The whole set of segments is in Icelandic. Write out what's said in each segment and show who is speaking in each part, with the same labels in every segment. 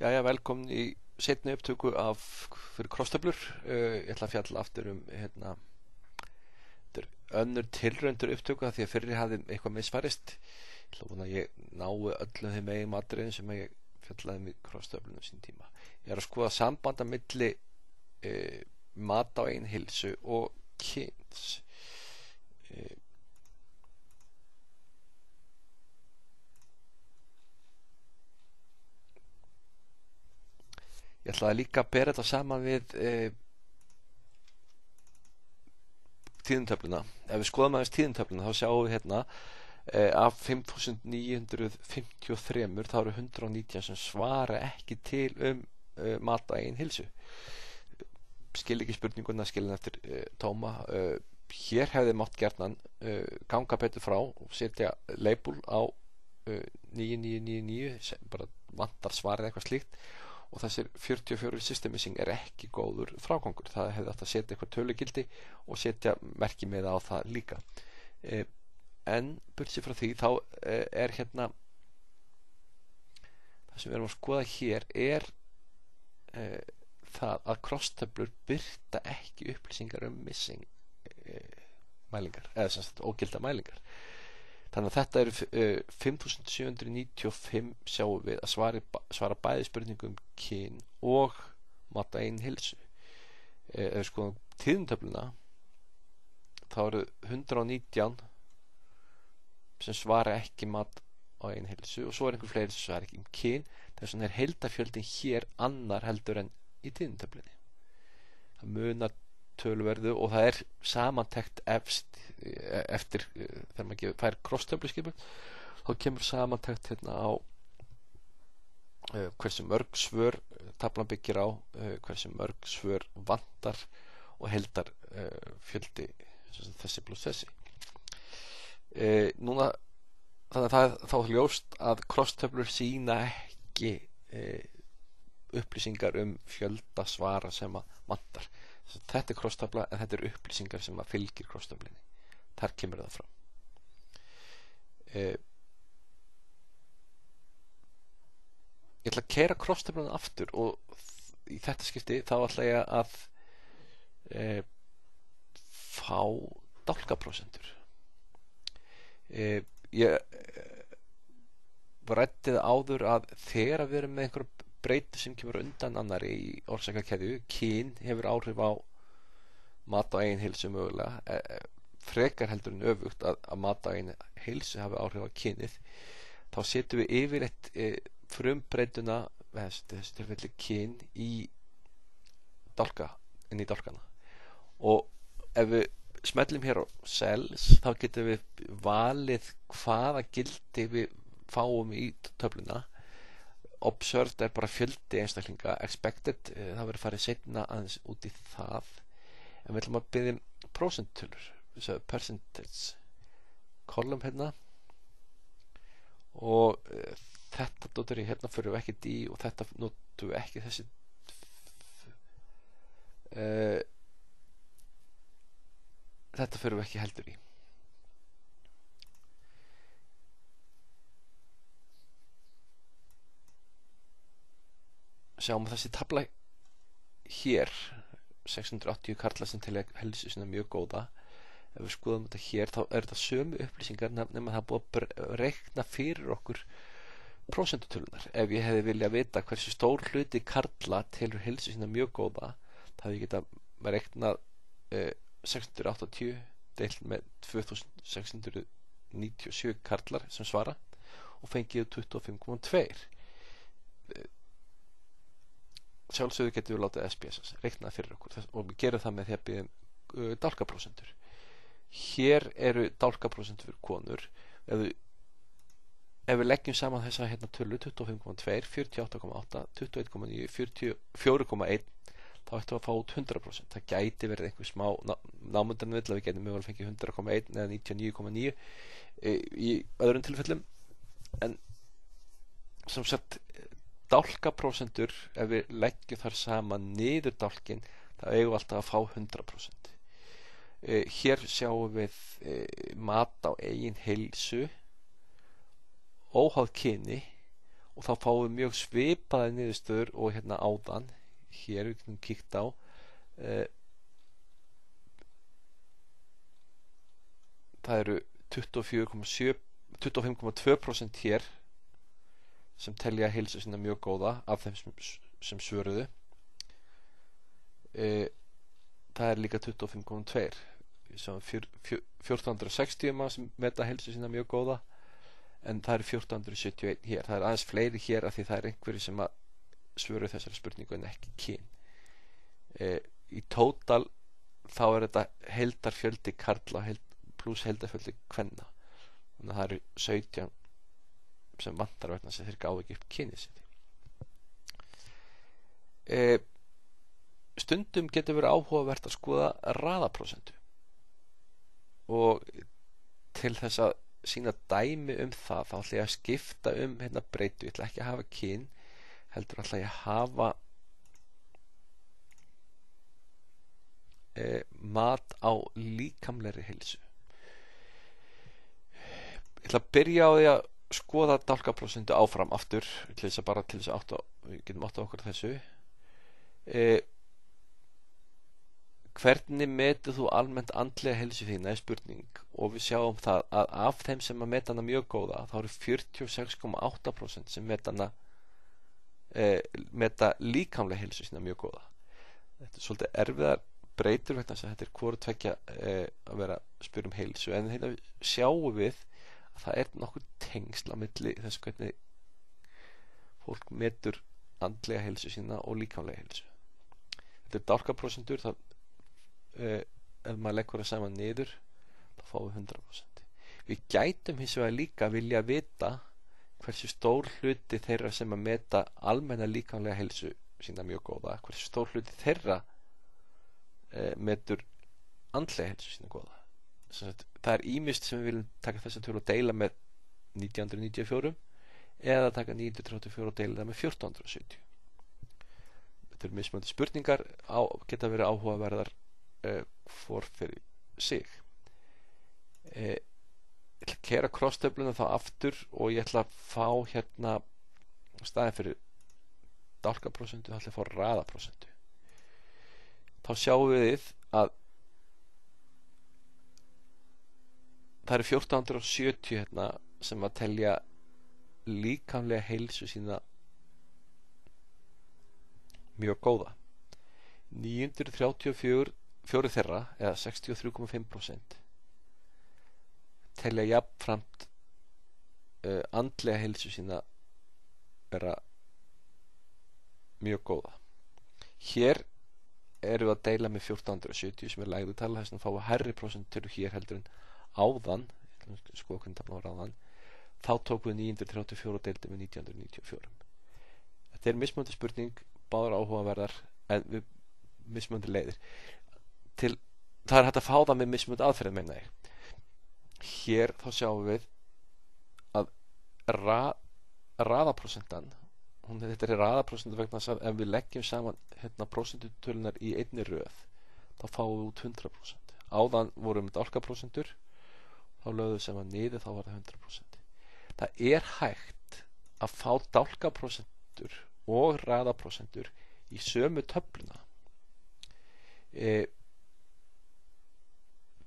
Speaker 1: Jæja, velkomin í setni upptöku af fyrir krosstöflur. Uh, ég ætla að fjalla aftur um hérna, önnur tilröndur upptöku að því að fyrir hafði eitthvað misfarist. Ég hlófum að ég náu öllum þeim eigin matriðin sem ég fjallaði með um krosstöflunum sín tíma. Ég er að skoða sambanda milli uh, mat á einn hilsu og kynns. Uh, ég ætlaði líka að bera þetta sama við e, tíðintöfluna ef við skoðum aðeins tíðintöfluna þá sjáum við hérna e, af 5.953 þá eru 119 sem svara ekki til um e, mata einn hilsu skil ekki spurninguna skilin eftir e, tóma e, hér hefði mátt gerðnan e, ganga betur frá og setja leipul á 9999 sem bara vantar svarið eitthvað slíkt og þessir 44 systemissing er ekki góður frákongur það hefði alltaf setja eitthvað tölugildi og setja merki með á það líka eh, en börsið frá því þá eh, er hérna það sem við erum að skoða hér er eh, það að crosstöflur byrta ekki upplýsingar um missing eh, mælingar, eða sem sagt ógilda mælingar Þannig að þetta eru 5795 eh, sjáum við að svari, svara bæði spurningum um kyn og matta einn hilsu. Eh, ef við skoðum tíðuntöfluna þá eru 119 sem svara ekki matta á einn hilsu og svo er einhver fleiri sem svara ekki um kyn. Þess vegna er heldafjöldin hér annar heldur en í tíðuntöflunni. Það munar tölverðu og það er samantekt efst, e, eftir e, þegar maður fær krosstöfliskipu þá kemur samantekt hérna á uh, hversu mörg svör tablan byggir á uh, hversu mörg svör vandar og heldar uh, fjöldi þessi pluss þessi núna þannig að það þá hljóst að krosstöflur sína ekki upplýsingar um fjölda svara sem að vandar þetta er krosstabla en þetta er upplýsingar sem að fylgir krosstablinni þar kemur það fram eh, ég ætla að keira krosstablan aftur og í þetta skipti þá ætla ég að e, fá dálkaprosentur e, eh, ég var rættið áður að þegar við erum með einhverjum breytu sem kemur undan annari í orsakakeðju kín hefur áhrif á mat á einn heilsu mögulega e, e, frekar heldur en öfugt að, að mat á einn heilsu hafi áhrif á kínið þá setjum við yfir eitt e, frumbreytuna þessu tilfelli kín í dolka, inn í dolkana og ef við smellum hér á cells þá getum við valið hvaða gildi við fáum í töfluna observed er bara fjöldi einstaklinga expected, eh, það verður farið setna aðeins út í það en við ætlum að byrja um prosentulur percentage column hérna og uh, þetta notur ég hérna fyrir ekki í og þetta notur ekki þessi uh, þetta fyrir ekki heldur í sjáum þessi tabla hér 680 karla sem til helstu sinna mjög góða ef við skoðum þetta hér þá er þetta sömu upplýsingar nefnum að það búið að rekna fyrir okkur prosentutölunar ef ég hefði viljað vita hversu stór hluti karla tilur helstu sinna mjög góða þá hefði ég getað reknað uh, 680 deilt með 2697 karlar sem svara og fengið 25,2 sjálfsögðu getum við látað SPSS reiknað fyrir okkur og við gerum það með því að bíðum uh, dálkaprósendur hér eru dálkaprósendur konur ef við, ef við leggjum saman þess að hérna tölur 25,2, 48,8 21,9, 44,1 þá ættum við að fá út 100% það gæti verið einhver smá námundan vill að við getum mögulega fengið 100,1 eða 99,9 eh, í öðrum tilfellum en sem sagt dálkaprósentur ef við leggjum þar sama niður dálkin þá eigum við alltaf að fá 100% eh, hér sjáum við eh, mat á eigin heilsu óháð kyni og þá fáum við mjög svipaði niðurstöður og hérna áðan hér við kemum kíkt á eh, það eru 25,2% 25 hér sem telja heilsu sinna mjög góða af þeim sem, sem svöruðu e, það er líka 25,2 1460 maður sem metta heilsu sinna mjög góða en það er 1471 hér það er aðeins fleiri hér af því það er einhverju sem að svöru þessari spurningu en ekki kyn e, í tótal þá er þetta heldarfjöldi karla held, pluss heldarfjöldi kvenna þannig að það eru 17 sem vantar verðan sem þeir gáði ekki upp kynið sér e, stundum getur verið áhugavert að skoða raðaprosentu og til þess að sína dæmi um það þá ætla ég að skipta um hérna breytu, ég ætla ekki að hafa kyn heldur ætla ég að hafa e, mat á líkamleiri hilsu ég ætla að byrja á því að skoða dálkaprósendu áfram aftur til þess að bara til þess að átta, við getum átt á okkur þessu eh, hvernig metu þú almennt andlega helsi þína er spurning og við sjáum það að af þeim sem að meta hana mjög góða þá eru 46,8% sem meta hana eh, meta líkamlega helsi sína mjög góða þetta er svolítið erfiðar breytur vegna þess að þetta er hvort tvekja eh, að vera að spyrja um helsu en þetta hérna sjáum við það er nokkur tengsla milli þess hvernig fólk metur andlega helsu sína og líkamlega helsu þetta er dálkaprosentur það, eh, ef maður leggur það saman niður þá fáum við 100% við gætum hins vegar líka vilja vita hversu stór hluti þeirra sem að meta almenna líkamlega helsu sína mjög góða hversu stór hluti þeirra eh, metur andlega helsu sína góða sagt, það er ímist sem við viljum taka þessum tölur og deila með 1994 eða taka 1934 og deila það með 1470 þetta eru mismöndi spurningar á, geta verið áhugaverðar uh, eh, for fyrir sig uh, ég ætla að kera cross-töfluna þá aftur og ég ætla að fá hérna staðið fyrir dálka prosentu, þá ætla ég að fá ræða prosentu þá sjáum við að það eru 1470 hérna sem að telja líkamlega heilsu sína mjög góða 934 fjóri þeirra eða 63,5% telja jafnframt uh, andlega heilsu sína vera mjög góða hér eru við að deila með 1470 sem er lægðu tala þess að fá að herri prosentur hér heldur en áðan sko hvernig taflan var áðan þá tókum við 934 og deildum við 1994 þetta er mismöndi spurning báður áhugaverðar en við mismöndi leiðir til það er hægt að fá það með mismönd aðferð meina ég hér þá sjáum við að ra, raðaprosentan hún, þetta er raðaprosentan vegna þess að ef við leggjum saman hérna prosentutölunar í einni röð þá fáum við út 100% áðan vorum við með dálkaprosentur þá lögðu sem að niður þá var það 100%. Það er hægt að fá dálkaprosentur og ræðaprosentur í sömu töfluna. E,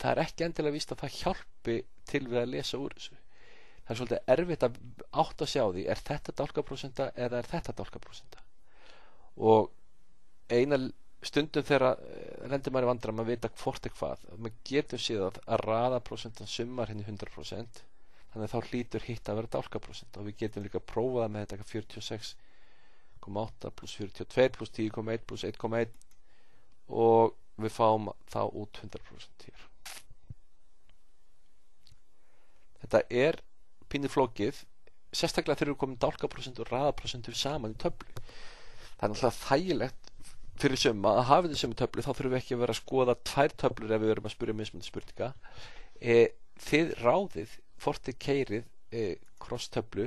Speaker 1: það er ekki endilega víst að það hjálpi til við að lesa úr þessu. Það er svolítið erfitt að átt að sjá því er þetta dálkaprosenta eða er þetta dálkaprosenta. Og eina stundum þegar eh, lendir maður í vandra maður veit að hvort er hvað maður getur síðan að raðaprosentan summar henni hérna 100% þannig að þá lítur hitt að vera dálkaprosent og við getum líka að prófa það með þetta 46,8 pluss 42 pluss 10,1 pluss 1,1 og við fáum þá út 100% hér þetta er pínu flókið sérstaklega þegar við komum dálkaprosent og raðaprosentur saman í töflu það er náttúrulega þægilegt fyrir suma að hafa þessum töflu þá þurfum við ekki að vera að skoða tvær töflur ef við verum að spyrja mismunni spurninga e, þið ráðið fortið keirið e, krosstöflu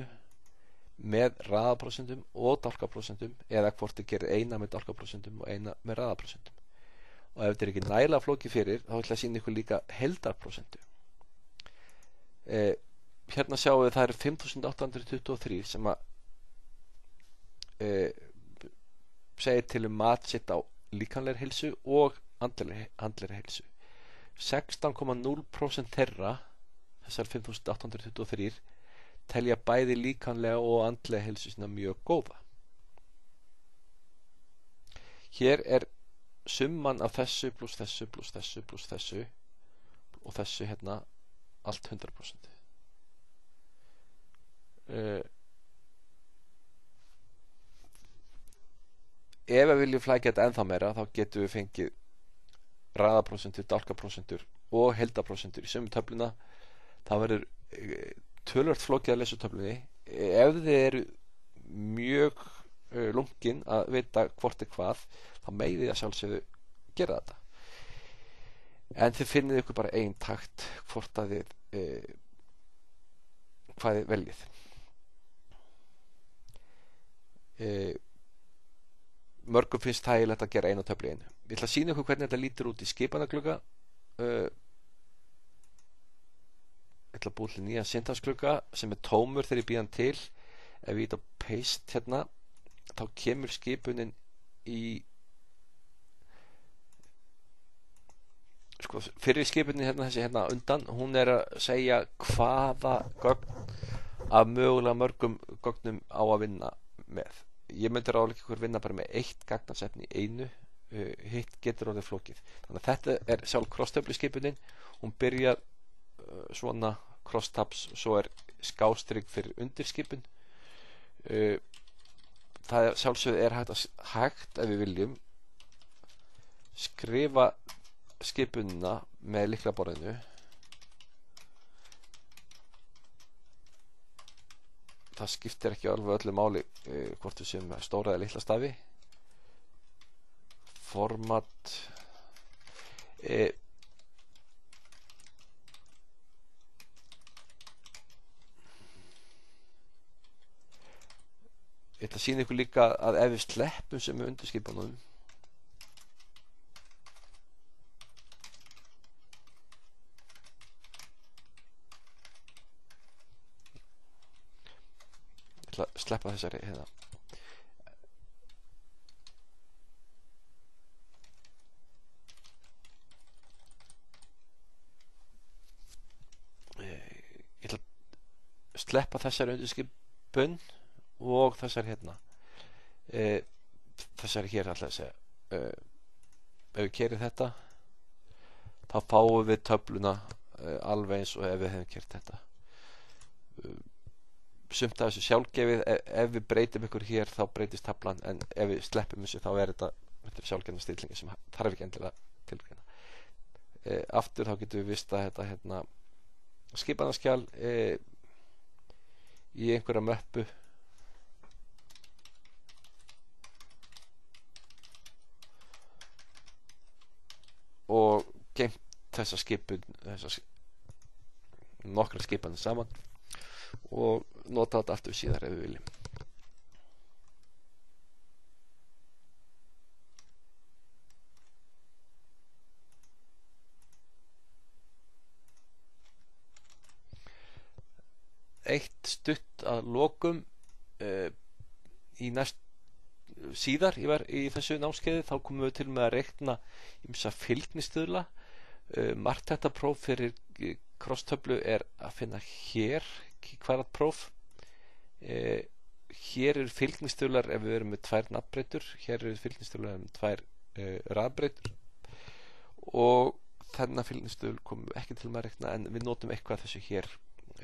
Speaker 1: með raðaprósentum og dálkaprósentum eða fortið keirið eina með dálkaprósentum og eina með raðaprósentum og ef þetta er ekki næla flóki fyrir þá ætla að sína ykkur líka heldarprósentu e, hérna sjáum við það er 5823 sem að e, segir til um mat sitt á líkanleir hilsu og andleir hilsu 16,0% þeirra þessar 5823 telja bæði líkanlega og andlega helsu sína mjög góða hér er summan af þessu pluss þessu pluss þessu pluss þessu og þessu hérna allt 100% uh, ef við viljum flækja þetta ennþá meira þá getum við fengið ræðaprosentur, dálkaprosentur og heldaprosentur í sömu töfluna það verður eh, tölvört flókið að lesa töflunni ef þið eru mjög eh, lungin að vita hvort er hvað þá meði það sjálfsögðu gera þetta en þið finnið ykkur bara einn takt hvort að þið eh, hvað þið veljið eh, mörgum finnst þægilegt að gera einu töfli einu ég ætla að sína ykkur hvernig þetta lítur út í skipanaglugga uh, ég ætla að búið til nýja syntaxglugga sem er tómur þegar ég býðan til ef ég ít á paste hérna þá kemur skipunin í sko fyrir skipunin hérna þessi hérna undan hún er að segja hvaða gögn af mögulega mörgum gögnum á að vinna með ég myndi ráðleika ykkur vinna bara með eitt gagnafsefni einu uh, hitt getur orðið flókið þannig að þetta er sjálf crosstabli skipunin hún byrjar uh, svona crosstabs svo er skástrygg fyrir undirskipun uh, það sjálfsögð er hægt, að, hægt ef við viljum skrifa skipunina með liklaborðinu það skiptir ekki alveg öllu máli uh, hvort við séum stóra eða litla stafi format uh, ég ætla að sína ykkur líka að ef við sleppum sem við undirskipanum ætla að sleppa þessari hérna. ég ætla að sleppa þessari undirskipun og þessari hérna e, þessari hér ætla að segja e, ef við kerum þetta þá fáum við töfluna e, alveg eins og ef við hefum kert þetta sumt af þessu sjálfgefið ef, ef við breytum ykkur hér þá breytist tablan en ef við sleppum þessu þá er þetta, þetta sjálfgefna stillingi sem þarf ekki endilega tilbyggjana e, aftur þá getum við vist að þetta hérna, skipanaskjál e, í einhverja möppu og geimt þessa skipun þessa, nokkra skipanir saman og nota þetta aftur síðar ef við viljum eitt stutt að lokum uh, í næst síðar í, í þessu námskeiði þá komum við til með að reikna ymsa fylgnistuðla uh, margt þetta próf fyrir eh, krosstöflu er að finna hér kvaratpróf eh, hér eru fylgnistölar ef við erum með tvær nafnbreytur hér eru fylgnistölar ef við erum með tvær eh, rafbreytur og þennan fylgnistöl komum við ekki til að rekna en við notum eitthvað þessu hér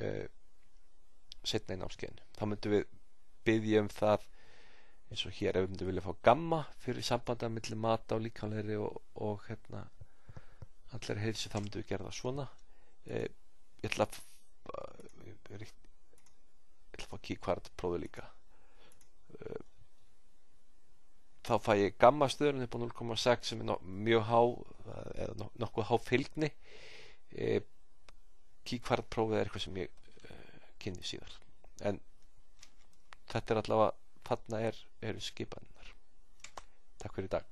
Speaker 1: eh, setna í námskeiðinu þá myndum við byggja um það eins og hér ef við myndum vilja fá gamma fyrir sambanda mellir mata og líkanleiri og, og hérna allir heilsi þá myndum við gera það svona eh, ég ætla að eh, alfa kíkvart prófi líka eh, þá fæ ég gamma stöðun upp á 0,6 sem er mjög há eða eh, nokkuð há fylgni eh, kíkvart prófið er eitthvað sem ég kynni síðar en þetta er allavega þarna er, eru skipaninnar Takk fyrir í dag